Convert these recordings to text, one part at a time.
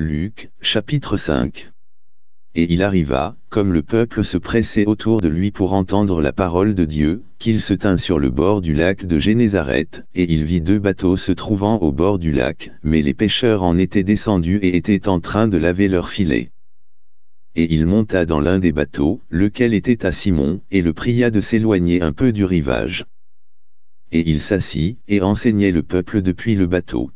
Luc, chapitre 5. Et il arriva, comme le peuple se pressait autour de lui pour entendre la parole de Dieu, qu'il se tint sur le bord du lac de Génézareth, et il vit deux bateaux se trouvant au bord du lac, mais les pêcheurs en étaient descendus et étaient en train de laver leurs filets. Et il monta dans l'un des bateaux, lequel était à Simon, et le pria de s'éloigner un peu du rivage. Et il s'assit, et enseignait le peuple depuis le bateau.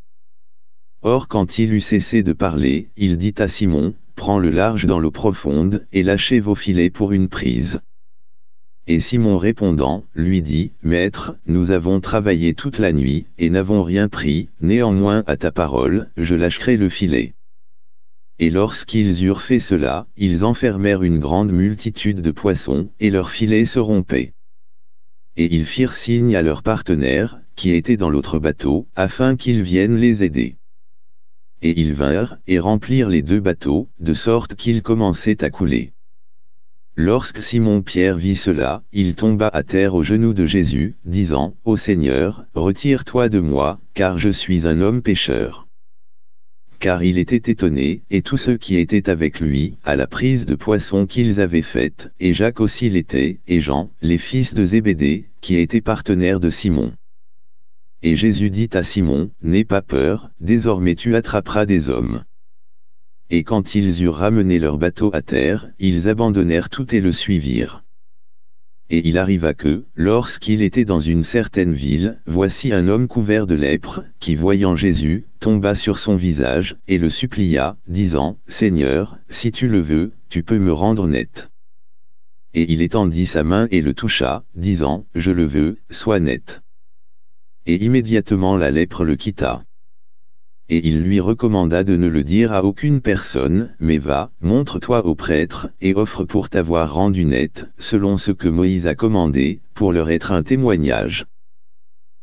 Or quand il eut cessé de parler, il dit à Simon, Prends le large dans l'eau profonde, et lâchez vos filets pour une prise. Et Simon répondant, lui dit, Maître, nous avons travaillé toute la nuit, et n'avons rien pris, néanmoins à ta parole, je lâcherai le filet. Et lorsqu'ils eurent fait cela, ils enfermèrent une grande multitude de poissons, et leurs filets se rompaient. Et ils firent signe à leurs partenaires, qui étaient dans l'autre bateau, afin qu'ils viennent les aider et ils vinrent et remplirent les deux bateaux, de sorte qu'ils commençaient à couler. Lorsque Simon-Pierre vit cela, il tomba à terre aux genoux de Jésus, disant, Ô Seigneur, retire-toi de moi, car je suis un homme pécheur. Car il était étonné, et tous ceux qui étaient avec lui, à la prise de poissons qu'ils avaient faite, et Jacques aussi l'était, et Jean, les fils de Zébédée, qui étaient partenaires de Simon. Et Jésus dit à Simon, N'aie pas peur, désormais tu attraperas des hommes. Et quand ils eurent ramené leur bateau à terre, ils abandonnèrent tout et le suivirent. Et il arriva que, lorsqu'il était dans une certaine ville, voici un homme couvert de lèpre, qui voyant Jésus, tomba sur son visage, et le supplia, disant, « Seigneur, si tu le veux, tu peux me rendre net. » Et il étendit sa main et le toucha, disant, « Je le veux, sois net. » et immédiatement la lèpre le quitta. Et il lui recommanda de ne le dire à aucune personne, mais va, montre-toi au prêtre, et offre pour t'avoir rendu net, selon ce que Moïse a commandé, pour leur être un témoignage.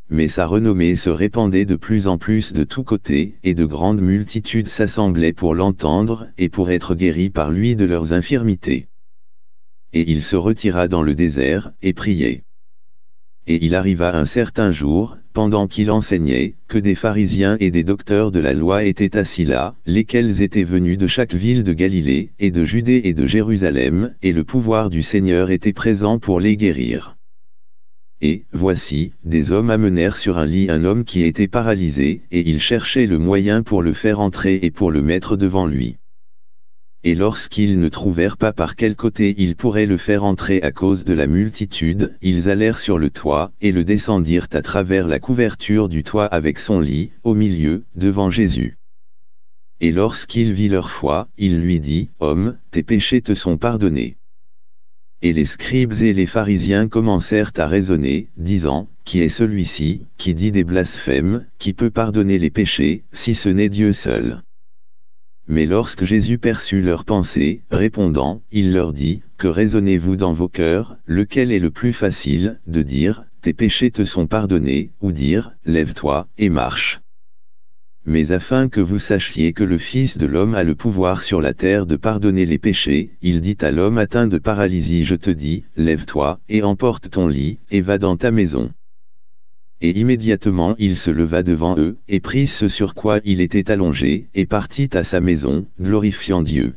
Mais sa renommée se répandait de plus en plus de tous côtés, et de grandes multitudes s'assemblaient pour l'entendre, et pour être guéris par lui de leurs infirmités. Et il se retira dans le désert, et priait. Et il arriva un certain jour, pendant qu'il enseignait, que des pharisiens et des docteurs de la loi étaient assis là, lesquels étaient venus de chaque ville de Galilée, et de Judée et de Jérusalem, et le pouvoir du Seigneur était présent pour les guérir. Et, voici, des hommes amenèrent sur un lit un homme qui était paralysé, et ils cherchaient le moyen pour le faire entrer et pour le mettre devant lui et lorsqu'ils ne trouvèrent pas par quel côté ils pourraient le faire entrer à cause de la multitude, ils allèrent sur le toit, et le descendirent à travers la couverture du toit avec son lit, au milieu, devant Jésus. Et lorsqu'il vit leur foi, il lui dit, Homme, tes péchés te sont pardonnés. Et les scribes et les pharisiens commencèrent à raisonner, disant, Qui est celui-ci, qui dit des blasphèmes, qui peut pardonner les péchés, si ce n'est Dieu seul mais lorsque Jésus perçut leurs pensées, répondant, il leur dit, Que raisonnez-vous dans vos cœurs, lequel est le plus facile, de dire, Tes péchés te sont pardonnés, ou dire, Lève-toi, et marche. Mais afin que vous sachiez que le Fils de l'homme a le pouvoir sur la terre de pardonner les péchés, il dit à l'homme atteint de paralysie Je te dis, lève-toi, et emporte ton lit, et va dans ta maison et immédiatement il se leva devant eux, et prit ce sur quoi il était allongé, et partit à sa maison, glorifiant Dieu.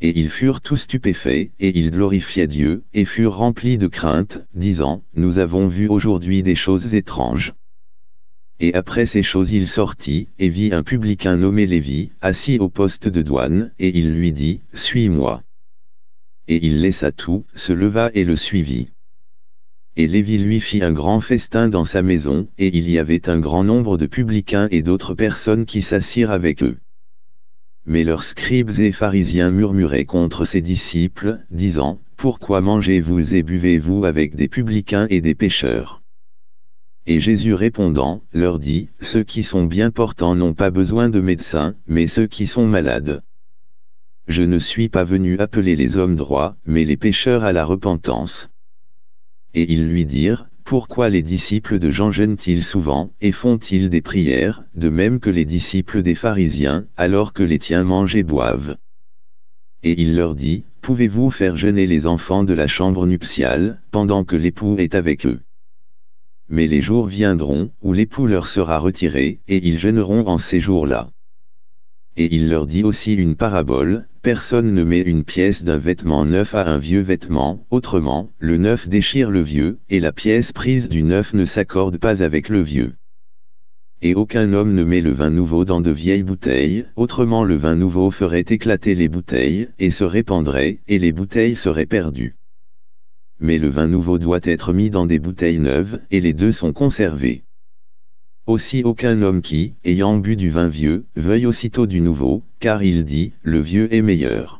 Et ils furent tous stupéfaits, et ils glorifiaient Dieu, et furent remplis de crainte, disant, Nous avons vu aujourd'hui des choses étranges. Et après ces choses il sortit, et vit un publicain nommé Lévi, assis au poste de douane, et il lui dit, Suis-moi. Et il laissa tout, se leva et le suivit et Lévi lui fit un grand festin dans sa maison, et il y avait un grand nombre de publicains et d'autres personnes qui s'assirent avec eux. Mais leurs scribes et pharisiens murmuraient contre ses disciples, disant, « Pourquoi mangez-vous et buvez-vous avec des publicains et des pêcheurs Et Jésus répondant, leur dit, « Ceux qui sont bien portants n'ont pas besoin de médecins, mais ceux qui sont malades. Je ne suis pas venu appeler les hommes droits, mais les pécheurs à la repentance. » et ils lui dirent, Pourquoi les disciples de Jean jeûnent-ils souvent, et font-ils des prières, de même que les disciples des pharisiens, alors que les tiens mangent et boivent Et il leur dit, Pouvez-vous faire jeûner les enfants de la chambre nuptiale, pendant que l'époux est avec eux Mais les jours viendront, où l'époux leur sera retiré, et ils jeûneront en ces jours-là et il leur dit aussi une parabole, personne ne met une pièce d'un vêtement neuf à un vieux vêtement, autrement, le neuf déchire le vieux, et la pièce prise du neuf ne s'accorde pas avec le vieux. Et aucun homme ne met le vin nouveau dans de vieilles bouteilles, autrement le vin nouveau ferait éclater les bouteilles, et se répandrait, et les bouteilles seraient perdues. Mais le vin nouveau doit être mis dans des bouteilles neuves, et les deux sont conservés. Aussi aucun homme qui, ayant bu du vin vieux, veuille aussitôt du nouveau, car il dit, le vieux est meilleur.